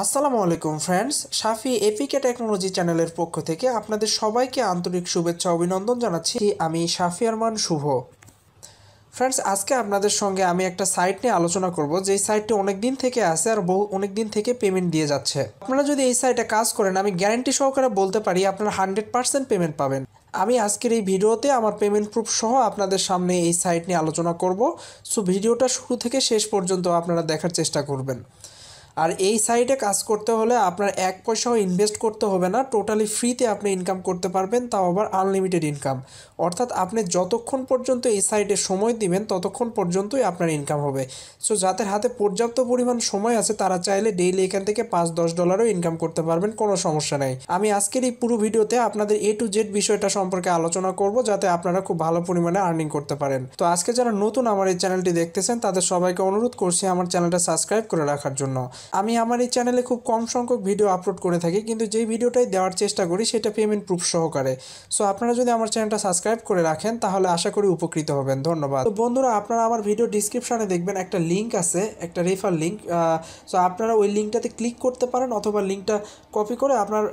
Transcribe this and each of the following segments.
আসসালামু আলাইকুম ফ্রেন্ডস সাফি APK technology চ্যানেলের পক্ষ থেকে আপনাদের সবাইকে আন্তরিক শুভেচ্ছা অভিনন্দন জানাচ্ছি আমি সাফি আরমান শুভ ফ্রেন্ডস আজকে আপনাদের সঙ্গে আমি একটা সাইট নিয়ে আলোচনা করব যে সাইটটি অনেক দিন থেকে আছে আর বহু অনেক দিন থেকে পেমেন্ট দিয়ে যাচ্ছে আপনারা যদি এই সাইটে কাজ করেন আমি গ্যারান্টি সহকারে বলতে পারি আপনারা হান্ড্রেড পার্সেন্ট পেমেন্ট পাবেন আমি আজকের এই ভিডিওতে আমার পেমেন্ট প্রুফ সহ আপনাদের সামনে এই সাইট নিয়ে আলোচনা করব সো ভিডিওটা শুরু থেকে শেষ পর্যন্ত আপনারা দেখার চেষ্টা করবেন আর এই সাইটে কাজ করতে হলে আপনার এক পয়সাও ইনভেস্ট করতে হবে না টোটালি ফ্রিতে আপনি ইনকাম করতে পারবেন তাও আবার আনলিমিটেড ইনকাম অর্থাৎ আপনি যতক্ষণ পর্যন্ত এই সাইটে সময় দিবেন ততক্ষণ পর্যন্তই আপনার ইনকাম হবে সো যাদের হাতে পর্যাপ্ত পরিমাণ সময় আছে তারা চাইলে ডেইলি এখান থেকে পাঁচ দশ ডলারও ইনকাম করতে পারবেন কোনো সমস্যা নেই আমি আজকের এই পুরো ভিডিওতে আপনাদের এ টু জেড বিষয়টা সম্পর্কে আলোচনা করব যাতে আপনারা খুব ভালো পরিমাণে আর্নিং করতে পারেন তো আজকে যারা নতুন আমার এই চ্যানেলটি দেখতেছেন তাদের সবাইকে অনুরোধ করছি আমার চ্যানেলটা সাবস্ক্রাইব করে রাখার জন্য আমি আমার এই চ্যানেলে খুব কম সংখ্যক ভিডিও আপলোড করে থাকি কিন্তু যেই ভিডিওটাই দেওয়ার চেষ্টা করি সেটা পেমেন্ট প্রুফ সহকারে সো আপনারা যদি আমার চ্যানেলটা সাবস্ক্রাইব করে রাখেন তাহলে আশা করি উপকৃত হবেন ধন্যবাদ তো বন্ধুরা আপনারা আমার ভিডিও ডিসক্রিপশানে দেখবেন একটা লিঙ্ক আছে একটা রেফার লিঙ্ক সো আপনারা ওই লিঙ্কটাতে ক্লিক করতে পারেন অথবা লিঙ্কটা কপি করে আপনার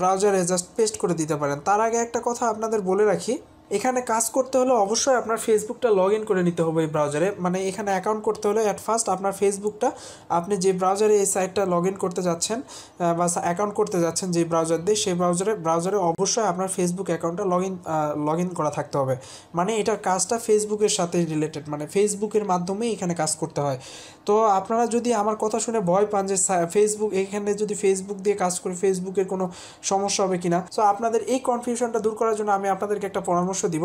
ব্রাউজারে জাস্ট পেস্ট করে দিতে পারেন তার আগে একটা কথা আপনাদের বলে রাখি এখানে কাজ করতে হলে অবশ্যই আপনার ফেসবুকটা লগ ইন করে নিতে হবে এই ব্রাউজারে মানে এখানে অ্যাকাউন্ট করতে হলে অ্যাট ফার্স্ট আপনার ফেসবুকটা আপনি যে ব্রাউজারে এই সাইটটা লগ ইন করতে যাচ্ছেন বা অ্যাকাউন্ট করতে যাচ্ছেন যে ব্রাউজার দিয়ে সেই ব্রাউজারে ব্রাউজারে অবশ্যই আপনার ফেসবুক অ্যাকাউন্টটা লগ ইন লগ ইন করা থাকতে হবে মানে এটার কাজটা ফেসবুকের সাথে রিলেটেড মানে ফেসবুকের মাধ্যমেই এখানে কাজ করতে হয় তো আপনারা যদি আমার কথা শুনে ভয় পান যে ফেসবুক এখানে যদি ফেসবুক দিয়ে কাজ করে ফেসবুকের কোনো সমস্যা হবে কিনা তো আপনাদের এই কনফিউশনটা দূর করার জন্য আমি আপনাদেরকে একটা পরামর্শ দিব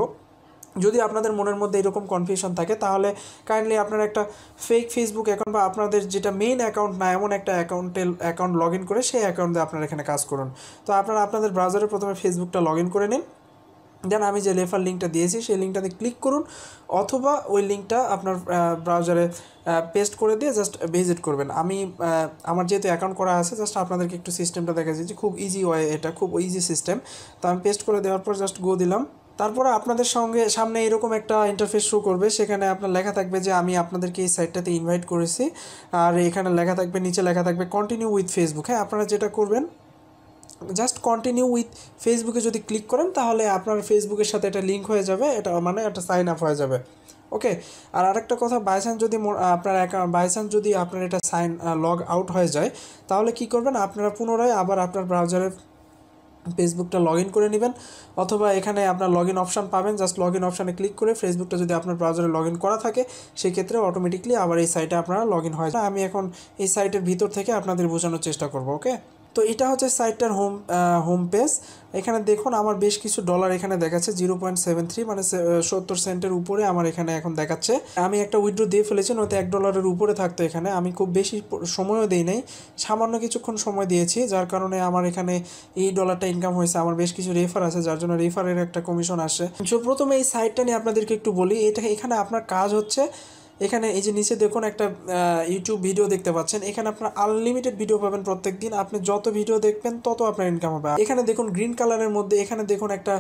যদি আপনাদের মনের মধ্যে এরকম কনফিউশন থাকে তাহলে কাইন্ডলি আপনার একটা ফেক ফেসবুক অ্যাকাউন্ট বা আপনাদের যেটা মেইন অ্যাকাউন্ট না এমন একটা অ্যাকাউন্টে অ্যাকাউন্ট লগ ইন করে সেই অ্যাকাউন্টে আপনারা এখানে কাজ করুন তো আপনারা আপনাদের ব্রাউজারে প্রথমে ফেসবুকটা লগ ইন করে নিন দেন আমি যে রেফার লিঙ্কটা দিয়েছি সেই লিঙ্কটাতে ক্লিক করুন অথবা ওই লিঙ্কটা আপনার ব্রাউজারে পেস্ট করে দিয়ে জাস্ট ভিজিট করবেন আমি আমার যেহেতু অ্যাকাউন্ট করা আছে জাস্ট আপনাদেরকে একটু সিস্টেমটা দেখা যাচ্ছে খুব ইজি ওয়ে এটা খুব ইজি সিস্টেম তো আমি পেস্ট করে দেওয়ার পর জাস্ট গো দিলাম তারপরে আপনাদের সঙ্গে সামনে এরকম একটা ইন্টারফেস শো করবে সেখানে আপনার লেখা থাকবে যে আমি আপনাদেরকে এই সাইটটাতে ইনভাইট করেছি আর এখানে লেখা থাকবে নিচে লেখা থাকবে কন্টিনিউ উইথ ফেসবুক হ্যাঁ আপনারা যেটা করবেন জাস্ট কন্টিনিউ উইথ ফেসবুকে যদি ক্লিক করেন তাহলে আপনার ফেসবুকের সাথে এটা লিঙ্ক হয়ে যাবে এটা মানে একটা সাইন আপ হয়ে যাবে ওকে আর আরেকটা কথা বাই চান্স যদি আপনার অ্যাকাউন্ট চান্স যদি আপনার এটা সাইন লগ আউট হয়ে যায় তাহলে কি করবেন আপনারা পুনরায় আবার আপনার ব্রাউজারে ফেসবুকটা লগ ইন করে নেবেন অথবা এখানে আপনার লগ ইন অপশান পাবেন জাস্ট লগ ইন অপশানে ক্লিক করে ফেসবুকটা যদি আপনার ব্রাউজারে লগ ইন করা থাকে সেক্ষেত্রে অটোমেটিকলি আবার এই সাইটে আপনারা লগ ইন হয় আমি এখন এই সাইটের ভিতর থেকে আপনাদের বোঝানোর চেষ্টা করবো ওকে তো এটা হচ্ছে সাইটটার হোম হোম পেজ এখানে দেখুন আমার বেশ কিছু ডলার এখানে দেখাচ্ছে জিরো পয়েন্ট সেভেন থ্রি মানে সত্তর সেন্টের উপরে আমার এখানে এখন দেখাচ্ছে আমি একটা উইড্রো দিয়ে ফেলেছি নয়তো এক ডলারের উপরে থাকতো এখানে আমি খুব বেশি সময়ও দিই নাই সামান্য কিছুক্ষণ সময় দিয়েছি যার কারণে আমার এখানে এই ডলারটা ইনকাম হয়েছে আমার বেশ কিছু রেফার আছে যার জন্য রেফারের একটা কমিশন আসে তো প্রথমে এই সাইটটা নিয়ে আপনাদেরকে একটু বলি এটা এখানে আপনার কাজ হচ্ছে এখানে এই যে নিচে দেখুন একটা ইউটিউব ভিডিও দেখতে পাচ্ছেন এখানে আপনার আনলিমিটেড ভিডিও পাবেন প্রত্যেক দিন আপনি যত ভিডিও দেখবেন তত আপনার ইনকাম হবে এখানে দেখুন গ্রিন কালারের মধ্যে এখানে দেখুন একটা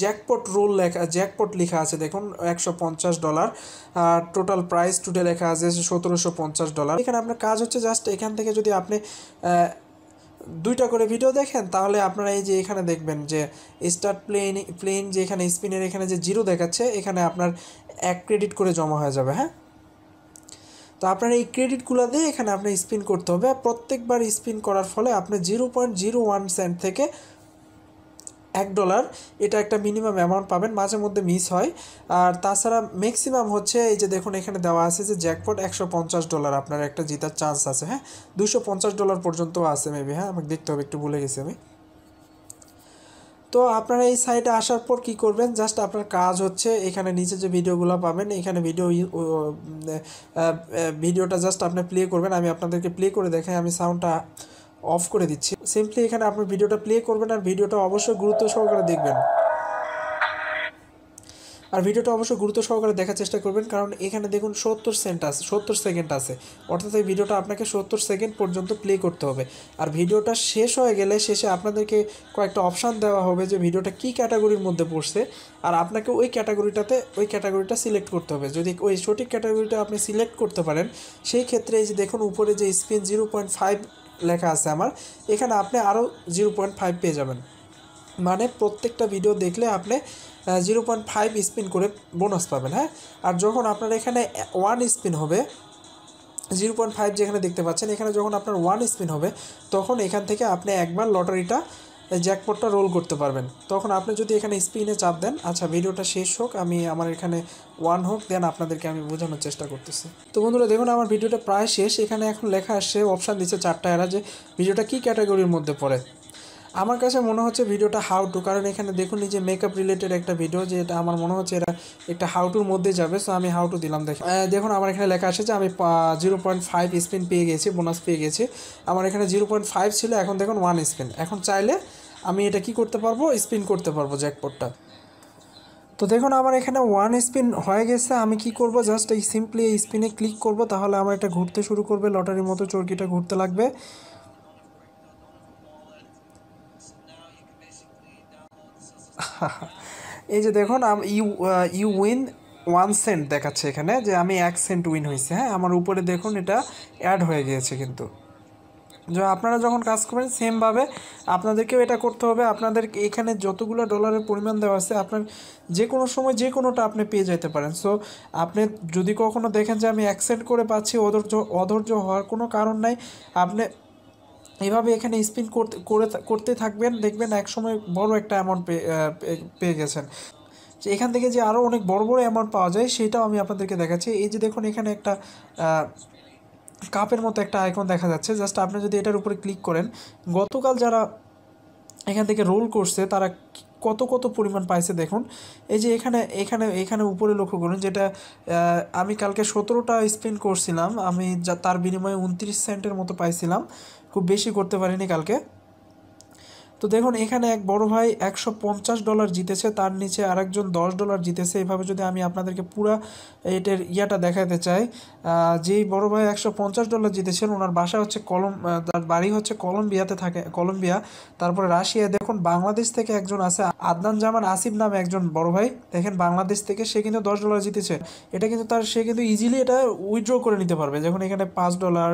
জ্যাকপট রোল লেখা জ্যাকপট লেখা আছে দেখুন একশো পঞ্চাশ ডলার আর টোটাল প্রাইস টুডে লেখা আছে সতেরোশো পঞ্চাশ ডলার এখানে আপনার কাজ হচ্ছে জাস্ট এখান থেকে যদি আপনি দুইটা করে ভিডিও দেখেন তাহলে আপনারা এই যে এখানে দেখবেন যে স্টার্ট প্লেন প্লেন যে এখানে স্পিনের এখানে যে জিরো দেখাচ্ছে এখানে আপনার এক ক্রেডিট করে জমা হয়ে যাবে হ্যাঁ তো আপনার এই ক্রেডিটগুলো দিয়ে এখানে আপনি স্পিন করতে হবে প্রত্যেকবার স্পিন করার ফলে আপনি zero point zero one cent থেকে এক ডলার এটা একটা মিনিমাম অ্যামাউন্ট পাবেন মাঝে মধ্যে মিস হয় আর তাছাড়া ম্যাক্সিমাম হচ্ছে এই যে দেখুন এখানে দেওয়া আছে যে জ্যাকপট একশো পঞ্চাশ ডলার আপনার একটা জেতার চান্স আছে হ্যাঁ দুশো পঞ্চাশ ডলার পর্যন্ত আছে মেবি হ্যাঁ আমাকে দেখতে হবে একটু ভুলে গেছি আমি তো আপনারা এই সাইটে আসার পর কি করবেন জাস্ট আপনার কাজ হচ্ছে এখানে নিচে যে ভিডিওগুলো পাবেন এখানে ভিডিও ভিডিওটা জাস্ট আপনি প্লে করবেন আমি আপনাদেরকে প্লে করে দেখাই আমি সাউন্ডটা অফ করে দিচ্ছি সিম্পলি এখানে আপনি ভিডিওটা প্লে করবেন আর ভিডিওটা অবশ্যই গুরুত্ব সহকারে দেখবেন আর ভিডিওটা অবশ্যই গুরুত্ব সহকারে দেখার চেষ্টা করবেন কারণ এখানে দেখুন সত্তর সেন্ট আছে সত্তর সেকেন্ড আছে অর্থাৎ এই ভিডিওটা আপনাকে সত্তর সেকেন্ড পর্যন্ত প্লে করতে হবে আর ভিডিওটা শেষ হয়ে গেলে শেষে আপনাদেরকে কয়েকটা অপশান দেওয়া হবে যে ভিডিওটা কি ক্যাটাগরির মধ্যে পড়ছে আর আপনাকে ওই ক্যাটাগরিটাতে ওই ক্যাটাগরিটা সিলেক্ট করতে হবে যদি ওই সঠিক ক্যাটাগরিটা আপনি সিলেক্ট করতে পারেন সেই ক্ষেত্রে এই যে দেখুন উপরে যে স্পিন জিরো পয়েন্ট ফাইভ লেখা আছে আমার এখানে আপনি আরও জিরো পয়েন্ট ফাইভ পেয়ে যাবেন মানে প্রত্যেকটা ভিডিও দেখলে আপনি জিরো পয়েন্ট ফাইভ স্পিন করে বোনাস পাবেন হ্যাঁ আর যখন আপনার এখানে ওয়ান স্পিন হবে জিরো পয়েন্ট ফাইভ যেখানে দেখতে পাচ্ছেন এখানে যখন আপনার ওয়ান স্পিন হবে তখন এখান থেকে আপনি একবার লটারিটা জ্যাকপটটা রোল করতে পারবেন তখন আপনি যদি এখানে স্পিনে চাপ দেন আচ্ছা ভিডিওটা শেষ হোক আমি আমার এখানে ওয়ান হোক দেন আপনাদেরকে আমি বোঝানোর চেষ্টা করতেছি তো বন্ধুরা দেখুন আমার ভিডিওটা প্রায় শেষ এখানে এখন লেখা আসছে অপশান দিচ্ছে চারটা এরা যে ভিডিওটা কী ক্যাটাগরির মধ্যে পড়ে আমার কাছে মনে হচ্ছে ভিডিওটা হাউ টু কারণ এখানে দেখুন এই যে মেকআপ রিলেটেড একটা ভিডিও যে এটা আমার মনে হচ্ছে এটা একটা হাউ টুর মধ্যে যাবে সো আমি হাউ টু দিলাম দেখুন দেখুন আমার এখানে লেখা আছে যে আমি জিরো পয়েন্ট ফাইভ স্পিন পেয়ে গেছি বোনাস পেয়ে গেছি আমার এখানে জিরো পয়েন্ট ফাইভ ছিল এখন দেখুন ওয়ান স্পিন এখন চাইলে আমি এটা কি করতে পারবো স্পিন করতে পারবো জ্যাকপটটা তো দেখুন আমার এখানে ওয়ান স্পিন হয়ে গেছে আমি কি করব জাস্ট এই সিম্পলি এই স্পিনে ক্লিক করব তাহলে আমার এটা ঘুরতে শুরু করবে লটারির মতো চর্কিটা ঘুরতে লাগবে এই যে দেখুন you you win one cent দেখাচ্ছে এখানে যে আমি এক সেন্ট উইন হয়েছি হ্যাঁ আমার উপরে দেখুন এটা অ্যাড হয়ে গিয়েছে কিন্তু যে আপনারা যখন কাজ করবেন সেমভাবে আপনাদেরকেও এটা করতে হবে আপনাদের এখানে যতগুলো ডলারের পরিমাণ দেওয়া আছে আপনার যে কোনো সময় যে কোনোটা আপনি পেয়ে যেতে পারেন সো আপনি যদি কখনো দেখেন যে আমি অ্যাকসেপ্ট করে পাচ্ছি অধৈর্য অধৈর্য হওয়ার কোনো কারণ নাই আপনি এভাবে এখানে স্পিন করতে করতে থাকবেন দেখবেন একসময় বড় একটা অ্যামাউন্ট পেয়ে গেছেন এখান থেকে যে আরও অনেক বড় বড় অ্যামাউন্ট পাওয়া যায় সেটাও আমি আপনাদেরকে দেখাচ্ছি এই যে দেখুন এখানে একটা কাপের মতো একটা আইকন দেখা যাচ্ছে জাস্ট আপনি যদি এটার উপরে ক্লিক করেন গতকাল যারা এখান থেকে রোল করছে তারা কত কত পরিমাণ পাইছে দেখুন এই যে এখানে এখানে এখানে উপরে লক্ষ্য করুন যেটা আমি কালকে সতেরোটা স্পিন করছিলাম আমি যা তার বিনিময়ে উনত্রিশ সেন্টের মতো পাইছিলাম খুব বেশি করতে পারিনি কালকে তো দেখুন এখানে এক বড় ভাই একশো পঞ্চাশ ডলার জিতেছে তার নিচে আরেকজন দশ ডলার জিতেছে এভাবে যদি আমি আপনাদেরকে পুরা এটার ইয়াটা দেখাতে চাই যেই বড় ভাই একশো পঞ্চাশ ডলার জিতেছেন ওনার বাসা হচ্ছে কলম তার বাড়ি হচ্ছে কলম্বিয়াতে থাকে কলম্বিয়া তারপরে রাশিয়া দেখুন বাংলাদেশ থেকে একজন আছে আদনান জামান আসিফ নামে একজন বড় ভাই দেখেন বাংলাদেশ থেকে সে কিন্তু দশ ডলার জিতেছে এটা কিন্তু তার সে কিন্তু ইজিলি এটা উইথড্র করে নিতে পারবে যখন এখানে পাঁচ ডলার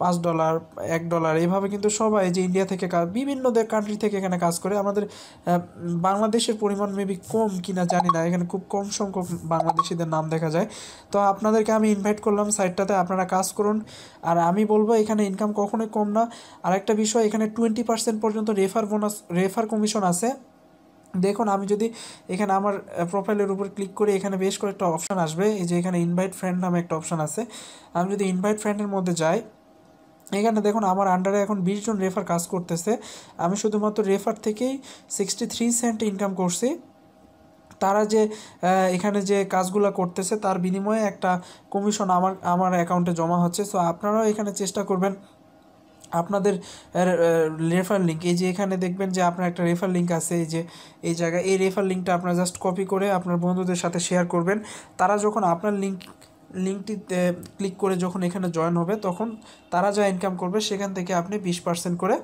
পাঁচ ডলার এক ডলার এভাবে কিন্তু সবাই যে ইন্ডিয়া থেকে বিভিন্ন কান্ট্রি থেকে এখানে কাজ করে আমাদের বাংলাদেশের পরিমাণ মেবি কম কিনা জানি না এখানে খুব কম সংখ্যক বাংলাদেশিদের নাম দেখা যায় তো আপনাদেরকে আমি ইনভাইট করলাম সাইটটাতে আপনারা কাজ করুন আর আমি বলবো এখানে ইনকাম কখনোই কম না আর একটা বিষয় এখানে টোয়েন্টি পার্সেন্ট পর্যন্ত রেফার বোনাস রেফার কমিশন আছে দেখুন আমি যদি এখানে আমার প্রোফাইলের উপর ক্লিক করে এখানে বেশ কয়েকটা অপশান আসবে এই যে এখানে ইনভাইট ফ্রেন্ড নামে একটা অপশান আছে আমি যদি ইনভাইট ফ্রেন্ডের মধ্যে যাই এখানে দেখুন আমার আন্ডারে এখন বিশ জন রেফার কাজ করতেছে আমি শুধুমাত্র রেফার থেকেই সিক্সটি থ্রি সেন্ট ইনকাম করছি তারা যে এখানে যে কাজগুলো করতেছে তার বিনিময়ে একটা কমিশন আমার আমার অ্যাকাউন্টে জমা হচ্ছে সো আপনারাও এখানে চেষ্টা করবেন আপনাদের রেফার লিঙ্ক এই যে এখানে দেখবেন যে আপনার একটা রেফার লিঙ্ক আছে এই যে এই জায়গায় এই রেফার লিঙ্কটা আপনারা জাস্ট কপি করে আপনার বন্ধুদের সাথে শেয়ার করবেন তারা যখন আপনার লিঙ্ক লিঙ্কটিতে ক্লিক করে যখন এখানে জয়েন হবে তখন তারা যা ইনকাম করবে সেখান থেকে আপনি বিশ পার্সেন্ট করে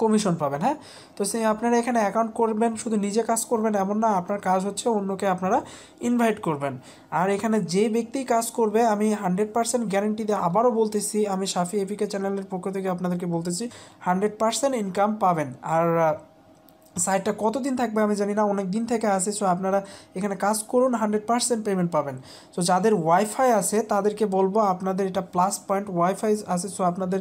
কমিশন পাবেন হ্যাঁ তো সেই আপনারা এখানে অ্যাকাউন্ট করবেন শুধু নিজে কাজ করবেন এমন না আপনার কাজ হচ্ছে অন্যকে আপনারা ইনভাইট করবেন আর এখানে যে ব্যক্তি কাজ করবে আমি হান্ড্রেড পার্সেন্ট গ্যারেন্টি দিয়ে আবারও বলতেছি আমি সাফি এপিকে চ্যানেলের পক্ষ থেকে আপনাদেরকে বলতেছি হান্ড্রেড পার্সেন্ট ইনকাম পাবেন আর সাইটটা কতদিন থাকবে আমি জানি না অনেক দিন থেকে আছে সো আপনারা এখানে কাজ করুন হান্ড্রেড পারসেন্ট পেমেন্ট পাবেন সো যাদের ওয়াইফাই আছে তাদেরকে বলবো আপনাদের এটা প্লাস পয়েন্ট ওয়াইফাই আছে সো আপনাদের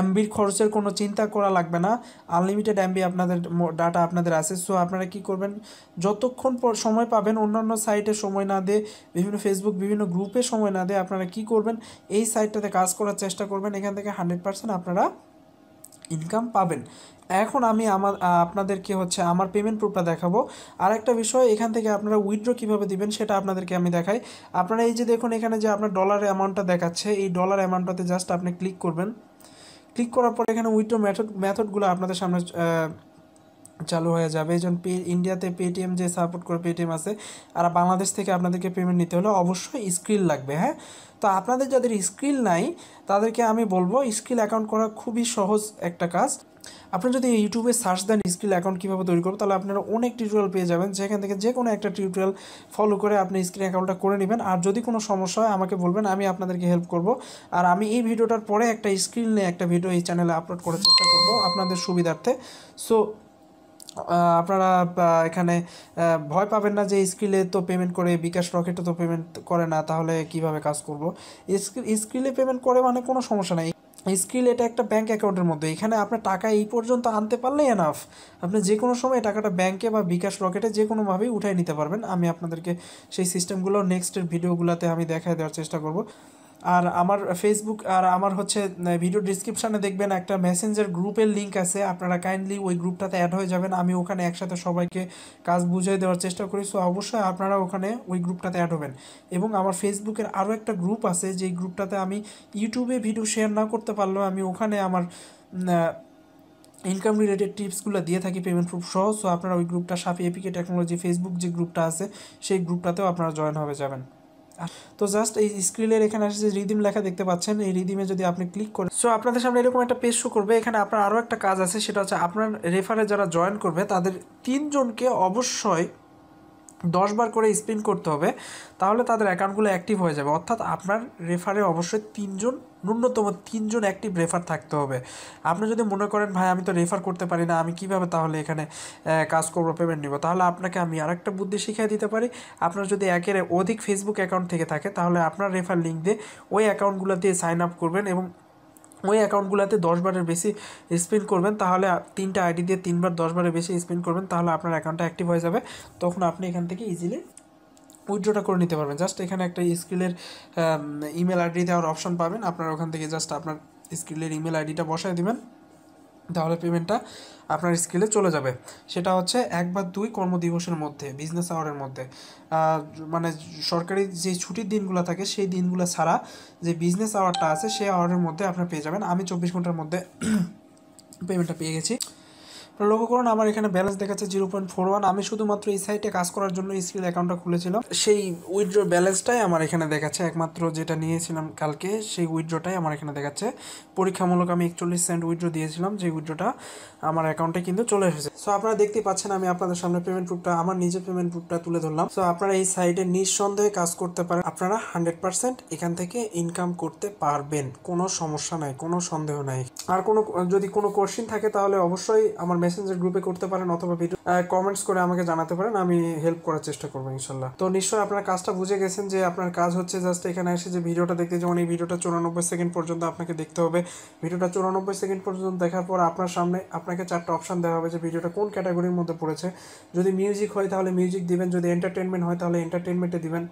এমবির খরচের কোনো চিন্তা করা লাগবে না আনলিমিটেড এমবি আপনাদের ডাটা আপনাদের আছে সো আপনারা কি করবেন যতক্ষণ পর সময় পাবেন অন্যান্য সাইটে সময় না দিয়ে বিভিন্ন ফেসবুক বিভিন্ন গ্রুপে সময় না দিয়ে আপনারা কি করবেন এই সাইটটাতে কাজ করার চেষ্টা করবেন এখান থেকে হান্ড্রেড পার্সেন্ট আপনারা ইনকাম পাবেন এখন আমি আমার আপনাদেরকে হচ্ছে আমার পেমেন্ট প্রুফটা দেখাবো আর একটা বিষয় এখান থেকে আপনারা উইথড্র কীভাবে দিবেন সেটা আপনাদেরকে আমি দেখাই আপনারা এই যে দেখুন এখানে যে আপনার ডলার অ্যামাউন্টটা দেখাচ্ছে এই ডলার অ্যামাউন্টটাতে জাস্ট আপনি ক্লিক করবেন ক্লিক করার পরে এখানে উইথড্র মেথড মেথডগুলো আপনাদের সামনে চালু হয়ে যাবে এই জন্য পে ইন্ডিয়াতে পেটিএম যে সাপোর্ট করে পেটিএম আছে আর বাংলাদেশ থেকে আপনাদেরকে পেমেন্ট নিতে হলে অবশ্যই স্ক্রিল লাগবে হ্যাঁ তো আপনাদের যাদের স্কিল নাই তাদেরকে আমি বলবো স্কিল অ্যাকাউন্ট করা খুবই সহজ একটা কাজ আপনি যদি ইউটিউবে সার্চ দেন স্কিল অ্যাকাউন্ট কীভাবে তৈরি করবো তাহলে আপনারা অনেক টিউটোরিয়াল পেয়ে যাবেন যেখান থেকে যে কোনো একটা টিউটোরিয়াল ফলো করে আপনি স্কিল অ্যাকাউন্টটা করে নেবেন আর যদি কোনো সমস্যা হয় আমাকে বলবেন আমি আপনাদেরকে হেল্প করব আর আমি এই ভিডিওটার পরে একটা স্কিল নিয়ে একটা ভিডিও এই চ্যানেলে আপলোড করার চেষ্টা করব আপনাদের সুবিধার্থে সো আপনারা এখানে ভয় পাবেন না যে স্ক্রিলে তো পেমেন্ট করে বিকাশ রকেটে তো পেমেন্ট করে না তাহলে কিভাবে কাজ করব স্ক্রিলে পেমেন্ট করে মানে কোনো সমস্যা নেই স্কিল এটা একটা ব্যাঙ্ক অ্যাকাউন্টের মধ্যে এখানে আপনার টাকা এই পর্যন্ত আনতে পারলেই এনাফ আপনি যে কোনো সময় টাকাটা ব্যাঙ্কে বা বিকাশ রকেটে যে কোনোভাবেই উঠাই নিতে পারবেন আমি আপনাদেরকে সেই সিস্টেমগুলো নেক্সটের ভিডিওগুলোতে আমি দেখায় দেওয়ার চেষ্টা করব আর আমার ফেসবুক আর আমার হচ্ছে ভিডিও ডিসক্রিপশানে দেখবেন একটা মেসেঞ্জার গ্রুপের লিঙ্ক আছে আপনারা কাইন্ডলি ওই গ্রুপটাতে অ্যাড হয়ে যাবেন আমি ওখানে একসাথে সবাইকে কাজ বুঝিয়ে দেওয়ার চেষ্টা করি সো অবশ্যই আপনারা ওখানে ওই গ্রুপটাতে অ্যাড হবেন এবং আমার ফেসবুকের আরও একটা গ্রুপ আছে যে গ্রুপটাতে আমি ইউটিউবে ভিডিও শেয়ার না করতে পারলেও আমি ওখানে আমার ইনকাম রিলেটেড টিপসগুলো দিয়ে থাকি পেমেন্ট প্রুফ সহ সো আপনারা ওই গ্রুপটা সাফি এপিকে টেকনোলজি ফেসবুক যে গ্রুপটা আছে সেই গ্রুপটাতেও আপনারা জয়েন হবে যাবেন তো জাস্ট এই স্ক্রিনের এখানে আসে যে রিদিম লেখা দেখতে পাচ্ছেন এই রিদিমে যদি আপনি ক্লিক করেন সো আপনাদের সামনে এরকম একটা পেজ শো করবে এখানে আপনার আরও একটা কাজ আছে সেটা হচ্ছে আপনার রেফারে যারা জয়েন করবে তাদের তিনজনকে অবশ্যই দশবার করে স্পিন করতে হবে তাহলে তাদের অ্যাকাউন্টগুলো অ্যাক্টিভ হয়ে যাবে অর্থাৎ আপনার রেফারে অবশ্যই তিনজন ন্যূনতম তিনজন অ্যাক্টিভ রেফার থাকতে হবে আপনি যদি মনে করেন ভাই আমি তো রেফার করতে পারি না আমি কিভাবে তাহলে এখানে কাজ করবো পেমেন্ট নিব তাহলে আপনাকে আমি আরেকটা বুদ্ধি শিখিয়ে দিতে পারি আপনার যদি একের অধিক ফেসবুক অ্যাকাউন্ট থেকে থাকে তাহলে আপনার রেফার লিঙ্ক দিয়ে ওই অ্যাকাউন্টগুলো দিয়ে সাইন আপ করবেন এবং ওই অ্যাকাউন্টগুলোতে দশবারের বেশি স্পেন্ড করবেন তাহলে তিনটা আইডি দিয়ে তিনবার দশবারের বেশি স্পেন্ড করবেন তাহলে আপনার অ্যাকাউন্টটা অ্যাক্টিভ হয়ে যাবে তখন আপনি এখান থেকে ইজিলি উইথড্রটা করে নিতে পারবেন জাস্ট এখানে একটা স্কিলের ইমেল আইডি দেওয়ার অপশন পাবেন আপনার ওখান থেকে জাস্ট আপনার স্কিলের ইমেল আইডিটা বসায় দেবেন তাহলে পেমেন্টটা আপনার স্কিলে চলে যাবে সেটা হচ্ছে এক বা দুই কর্মদিবসের মধ্যে বিজনেস আওয়ারের মধ্যে মানে সরকারি যে ছুটির দিনগুলো থাকে সেই দিনগুলো ছাড়া যে বিজনেস আওয়ারটা আছে সেই আওয়ারের মধ্যে আপনার পেয়ে যাবেন আমি চব্বিশ ঘন্টার মধ্যে পেমেন্টটা পেয়ে গেছি লক্ষ্য করুন আমার এখানে ব্যালেন্স দেখাচ্ছে জিরো পয়েন্ট ফোর ওয়ান আমি শুধুমাত্র এই সাইটে কাজ করার জন্য স্কিল অ্যাকাউন্টটা খুলেছিলাম সেই উইথড্র ব্যালেন্সটাই আমার এখানে দেখাচ্ছে একমাত্র যেটা নিয়েছিলাম কালকে সেই উইথড্রটাই আমার এখানে দেখাচ্ছে পরীক্ষামূলক আমি একচল্লিশ সেন্ট উইথড্র দিয়েছিলাম যে উইথড্রটা আমার অ্যাকাউন্টে কিন্তু চলে এসেছে সো আপনারা দেখতেই পাচ্ছেন আমি আপনাদের সামনে পেমেন্ট প্রুফটা আমার নিজের পেমেন্ট প্রুফটা তুলে ধরলাম সো আপনারা এই সাইটে নিঃসন্দেহে কাজ করতে পারেন আপনারা হান্ড্রেড পার্সেন্ট এখান থেকে ইনকাম করতে পারবেন কোনো সমস্যা নাই কোনো সন্দেহ নাই আর কোনো যদি কোনো কোশ্চিন থাকে তাহলে অবশ্যই আমার মেসেঞ্জার গ্রুপে করতে পারেন অথবা ভিডিও কমেন্টস করে আমাকে জানাতে পারেন আমি হেল্প করার চেষ্টা করবো ইনশাল্লাহ তো নিশ্চয়ই আপনার কাজটা বুঝে গেছেন যে আপনার কাজ হচ্ছে জাস্ট এখানে এসে যে ভিডিওটা দেখতে যেমন এই ভিডিওটা চুরানব্বই সেকেন্ড পর্যন্ত আপনাকে দেখতে হবে ভিডিওটা চুরানব্বই সেকেন্ড পর্যন্ত দেখার পর আপনার সামনে আপনাকে চারটা অপশান দেওয়া হবে যে ভিডিওটা কোন ক্যাটাগরির মধ্যে পড়েছে যদি মিউজিক হয় তাহলে মিউজিক দিবেন যদি এন্টারটেনমেন্ট হয় তাহলে এন্টারটেনমেন্টে দিবেন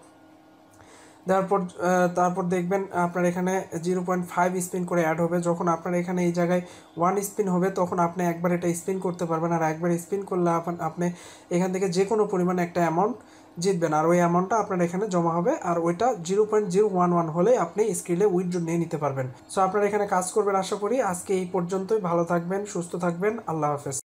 তারপর তারপর দেখবেন আপনার এখানে জিরো পয়েন্ট ফাইভ স্পিন করে অ্যাড হবে যখন আপনার এখানে এই জায়গায় ওয়ান স্পিন হবে তখন আপনি একবার এটা স্পিন করতে পারবেন আর একবার স্পিন করলে আপনি এখান থেকে যে কোনো পরিমাণে একটা অ্যামাউন্ট জিতবেন আর ওই অ্যামাউন্টটা আপনার এখানে জমা হবে আর ওইটা zero point zero one one হলে আপনি স্ক্রিনে উইথড্র নিয়ে নিতে পারবেন সো আপনারা এখানে কাজ করবেন আশা করি আজকে এই পর্যন্তই ভালো থাকবেন সুস্থ থাকবেন আল্লাহ হাফেজ